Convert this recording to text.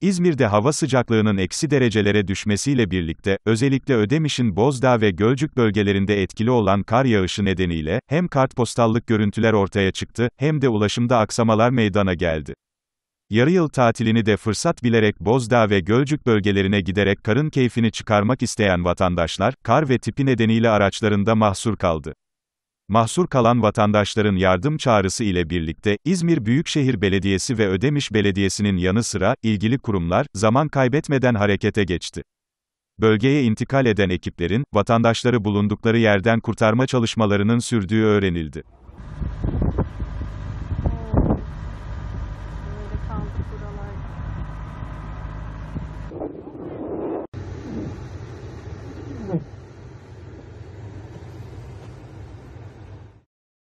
İzmir'de hava sıcaklığının eksi derecelere düşmesiyle birlikte, özellikle Ödemiş'in Bozdağ ve Gölcük bölgelerinde etkili olan kar yağışı nedeniyle, hem kartpostallık görüntüler ortaya çıktı, hem de ulaşımda aksamalar meydana geldi. Yarı yıl tatilini de fırsat bilerek Bozdağ ve Gölcük bölgelerine giderek karın keyfini çıkarmak isteyen vatandaşlar, kar ve tipi nedeniyle araçlarında mahsur kaldı mahsur kalan vatandaşların yardım çağrısı ile birlikte, İzmir Büyükşehir Belediyesi ve Ödemiş Belediyesi'nin yanı sıra, ilgili kurumlar, zaman kaybetmeden harekete geçti. Bölgeye intikal eden ekiplerin, vatandaşları bulundukları yerden kurtarma çalışmalarının sürdüğü öğrenildi.